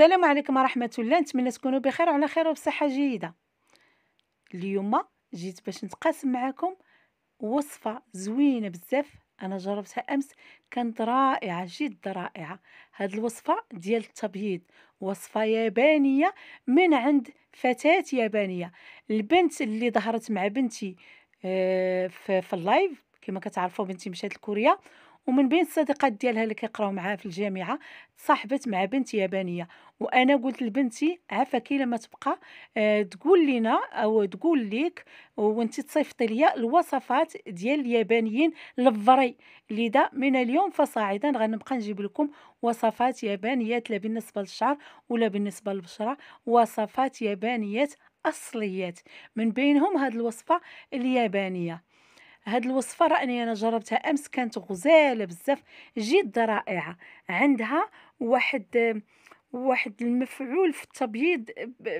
السلام عليكم ورحمة الله نتمنى تكونوا بخير وعلى خير وبصحة جيدة اليوم جيت باش نتقاسم معكم وصفة زوينة بزاف أنا جربتها أمس كانت رائعة جد رائعة هاد الوصفة ديال التبييض وصفة يابانية من عند فتاة يابانية البنت اللي ظهرت مع بنتي آه، في اللايف كما كتعرفوا بنتي مشات لكوريا ومن بين الصديقات ديالها اللي كيقراو معاها في الجامعه تصاحبت مع بنت يابانيه وانا قلت لبنتي عافاكي لما تبقى أه تقول لنا او تقول ليك وانت تصيفطي ليا الوصفات ديال اليابانيين الفري لذا من اليوم فصاعدا غنبقى نجيب لكم وصفات يابانيات لا بالنسبه للشعر ولا بالنسبه للبشره وصفات يابانيات اصليات من بينهم هذه الوصفه اليابانيه هاد الوصفه راني انا جربتها امس كانت غزاله بزاف جد رائعه عندها واحد واحد المفعول في التبييض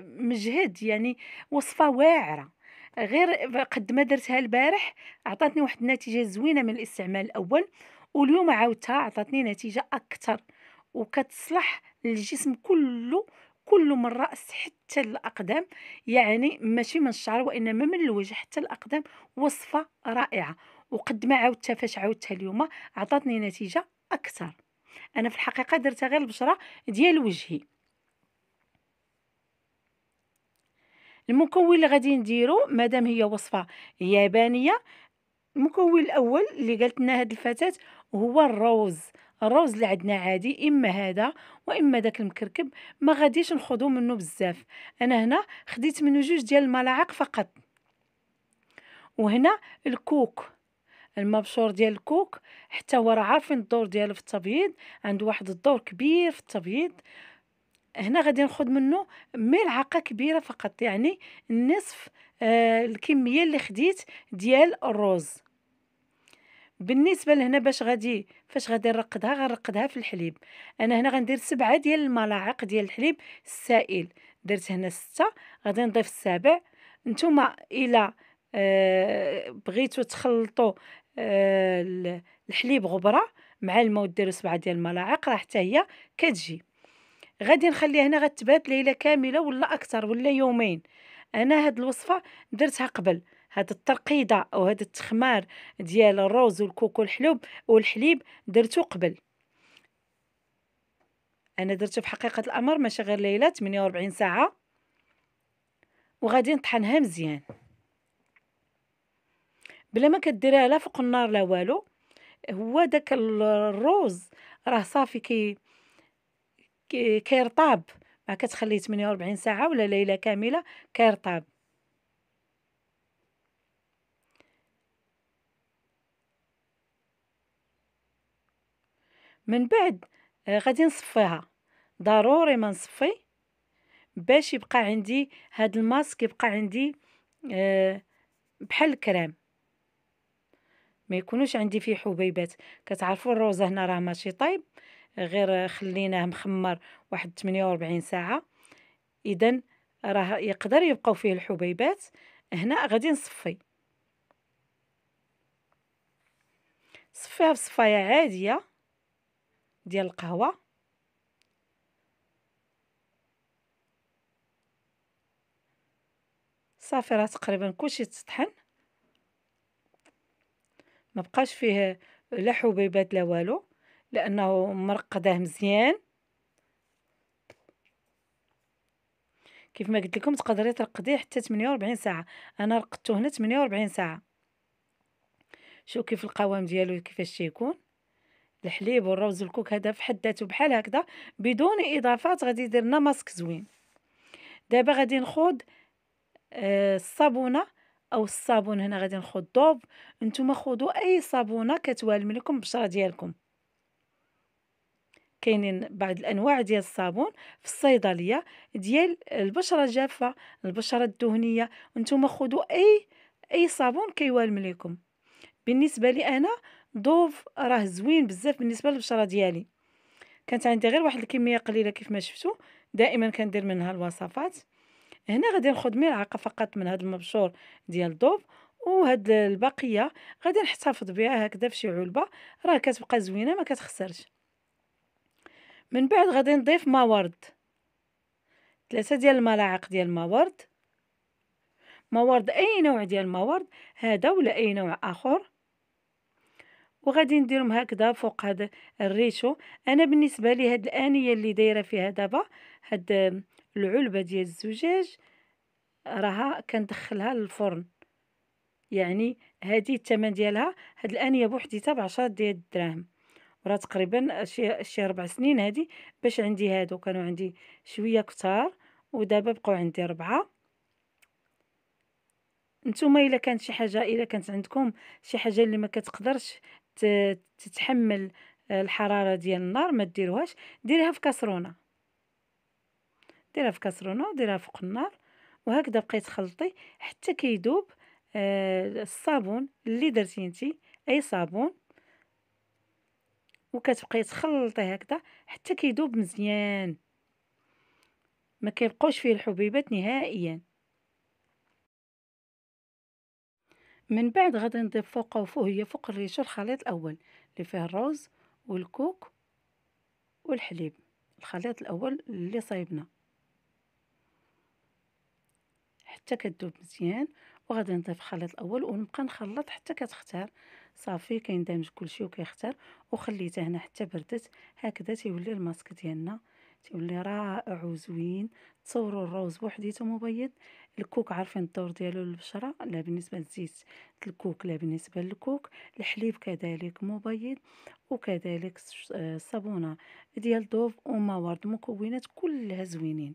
مجهد يعني وصفه واعره غير قد ما درتها البارح عطاتني واحد النتيجه زوينه من الاستعمال الاول واليوم عاودتها عطاتني نتيجه اكثر وكتصلح للجسم كله كل من راس حتى حتى الأقدام يعني ماشي من الشعر وإنما من الوجه حتى الأقدام وصفة رائعة وقد ما عاودتها فاش عاودتها اليوم عطاتني نتيجة أكثر أنا في الحقيقة درتها غير البشرة ديال وجهي المكون اللي غادي نديرو مادام هي وصفه يابانيه المكون الاول اللي قالت لنا هاد الفتاه هو الروز الروز اللي عندنا عادي اما هذا واما داك المكركب ما غاديش نخدو منه بزاف انا هنا خديت منه جوج ديال الملاعق فقط وهنا الكوك المبشور ديال الكوك حتى هو راه عارفين الدور ديالو في التبييض عنده واحد الدور كبير في التبييض هنا غادي ناخد منه ملعقه كبيره فقط يعني نصف آه الكميه اللي خديت ديال الروز بالنسبه لهنا باش غادي فاش غادي نرقدها غنرقدها في الحليب انا هنا غندير سبعة ديال الملاعق ديال الحليب السائل درت هنا ستة غادي نضيف السابع نتوما الى أه بغيتو تخلطوا أه الحليب غبره مع الماء وديروا سبعة ديال الملاعق راه حتى هي كتجي غادي نخليها هنا غتبات ليله كامله ولا اكثر ولا يومين انا هاد الوصفه درتها قبل هاد الترقيده او هاد التخمار ديال الروز والكوكو الحلوب والحليب درتو قبل انا درته في حقيقه الامر ماشي غير ليله 48 ساعه وغادي نطحنها مزيان بلا ما كديريها لا فوق النار لا والو هو داك الروز راه صافي كي كيرطاب كي راه كتخلي 48 ساعه ولا ليله كامله كيرطاب من بعد آه، غادي نصفيها ضروري ما نصفي باش يبقى عندي هاد الماسك يبقى عندي آه، بحال الكريم ما يكونوش عندي فيه حبيبات كتعرفوا الروز هنا راه ماشي طيب غير خليناه مخمر واحد 48 ساعه اذا راه يقدر يبقاو فيه الحبيبات هنا غادي نصفي صفيها بصفايه عاديه ديال القهوه صافي راه تقريبا كلشي تطحن ما بقاش فيه لا حبيبات لا والو لأنه مرقداه مزيان كيف ما قلت لكم تقدري ترقديه حتى 48 ساعه انا رقدته هنا 48 ساعه شوف كيف القوام ديالو كيفاش تيكون الحليب والروز الكوك هذا في حد ذاته بحال هكذا بدون اضافات غادي يدير لنا ماسك زوين دابا غادي نخوض آه، الصابونه او الصابون هنا غادي نخوض دوب نتوما خوضوا اي صابونه كتوالم لكم البشره ديالكم كاينين بعض الانواع ديال الصابون في الصيدليه ديال البشره الجافه البشره الدهنيه وانتم خذوا اي اي صابون كيوالم ليكم بالنسبه لي انا ضوف راه زوين بزاف بالنسبه للبشره ديالي كانت عندي غير واحد الكميه قليله كيف ما شفتوا دائما كندير منها الوصفات هنا غادي ناخذ ملعقه فقط من هذا المبشور ديال دوف وهاد البقيه غادي نحتفظ بها هكذا شي علبه راه كتبقى زوينه ما كتخسرش من بعد غادي نضيف ما ورد ثلاثة ديال الملاعق ديال ما ورد ما ورد اي نوع ديال ما ورد هذا ولا اي نوع اخر وغادي نديرهم هكذا فوق هذا الريشو انا بالنسبه لي هاد الانيه اللي دايره فيها دابا هاد العلبه ديال الزجاج راها كندخلها للفرن يعني هذه الثمن ديالها هاد الانيه بوحديتها ب 10 ديال الدراهم راه تقريبا شي شي ربع سنين هادي باش عندي هادو كانوا عندي شويه كتار ودابا بقاو عندي ربعه نتوما الا كانت شي حاجه الا كانت عندكم شي حاجه اللي ما كتقدرش تتحمل الحراره ديال النار ما ديروهاش ديريها في كاسرونه ديرها في كاسرونه وديرها فوق النار وهكذا بقيت خلطي حتى كيدوب آه، الصابون اللي درتي انت اي صابون وكتبقاي تخلطي هكذا حتى كيذوب مزيان ما كيبقاوش فيه الحبيبات نهائيا من بعد غادي نضيف فوق وفوهية فوق الريشه الخليط الاول اللي فيه الروز والكوك والحليب الخليط الاول اللي صايبنا حتى كتذوب مزيان وغادي نضيف الخليط الاول ونبقى نخلط حتى كتختار صافي كيندمج كلشي وكيختار وخليته هنا حتى بردت هكذا تيولي الماسك ديالنا تيولي رائع وزوين تصوروا الروز بوحديته مبيض الكوك عارفين الدور ديالو للبشره لا بالنسبه للزيت الكوك لا بالنسبه للكوك الحليب كذلك مبيض وكذلك الصابونه آه، ديال دوف وموارد مكونات كلها زوينين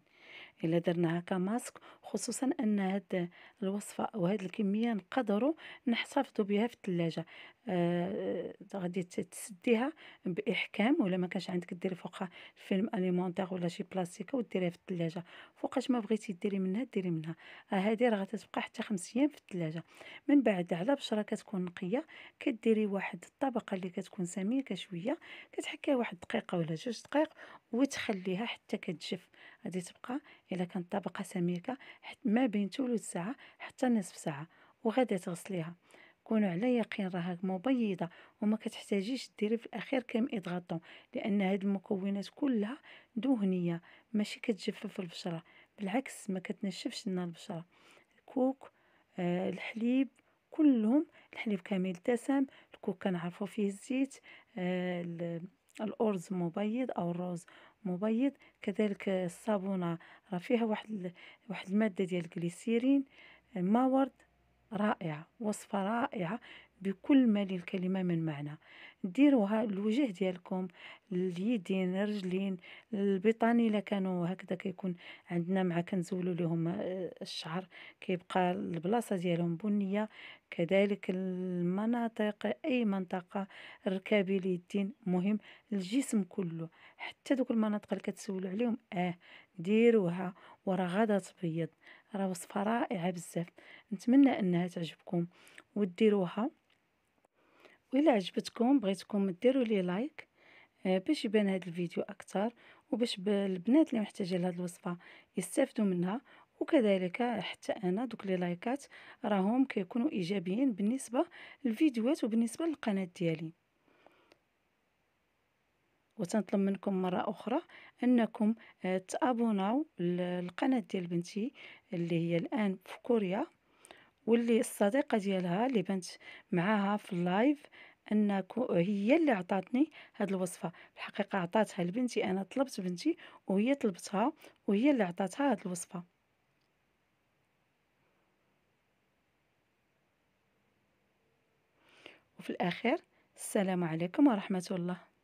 الا درناها كماسك خصوصا ان هاد الوصفه او هاد الكميه نقدروا نحتفظوا بها في الثلاجه آه، غادي تسديها باحكام ولا ما كانش عندك ديري فوقها فيلم اليمونتير ولا شي بلاستيكه وديريها في الثلاجه فوقاش ما بغيتي ديري منها ديري منها هذه آه، راه غتبقى حتى خمس ايام في الثلاجه من بعد على بشره كتكون نقيه كديري واحد الطبقه اللي كتكون سميكه شويه كتحكيها واحد دقيقه ولا جوج دقائق وتخليها حتى كتجف غادي تبقى الا كانت طبقه سميكه ما بين ثلث ساعه حتى نصف ساعه وغادي تغسليها كونوا على يقين راها مبيضه وما كتحتاجيش ديري في الاخير كريم اضغاطون لان هاد المكونات كلها دهنيه ماشي كتجفف البشره بالعكس ما كتنشفش لنا البشره الكوك آه الحليب كلهم الحليب كامل دسم الكوك كنعرفو فيه الزيت آه الأرز مبيض أو الرز مبيض كذلك الصابونة راه فيها واحد واحد المادة ديال الجليسيرين آه، ما ورد رائعة وصفة رائعة بكل ما للكلمة من معنى ديروها الوجه ديالكم اليدين الرجلين البطاني الا كانوا هكذا كيكون عندنا مع كنزولوا لهم آه، الشعر كيبقى البلاصه ديالهم بنيه كذلك المناطق اي منطقه ركابي اليدين مهم الجسم كله حتى دوك المناطق اللي كتسولوا عليهم اه ديروها وراه غادا تبيض راه وصفه رائعه بزاف نتمنى انها تعجبكم وديروها والا عجبتكم بغيتكم ديروا لي لايك آه، باش يبان هذا الفيديو اكثر وباش البنات اللي محتاجه لهذه الوصفه يستافدوا منها وكذلك حتى انا دوك لي لايكات راهم كيكونوا ايجابيين بالنسبه للفيديوهات وبالنسبه للقناه ديالي وتنطلب منكم مرة أخرى أنكم آه، تابوناو القناة ديال بنتي اللي هي الآن في كوريا واللي الصديقة ديالها اللي بنت معاها في اللايف أن هي اللي عطاتني هاد الوصفه الحقيقه عطاتها لبنتي انا طلبت بنتي وهي طلبتها وهي اللي عطاتها هاد الوصفه وفي الاخير السلام عليكم ورحمه الله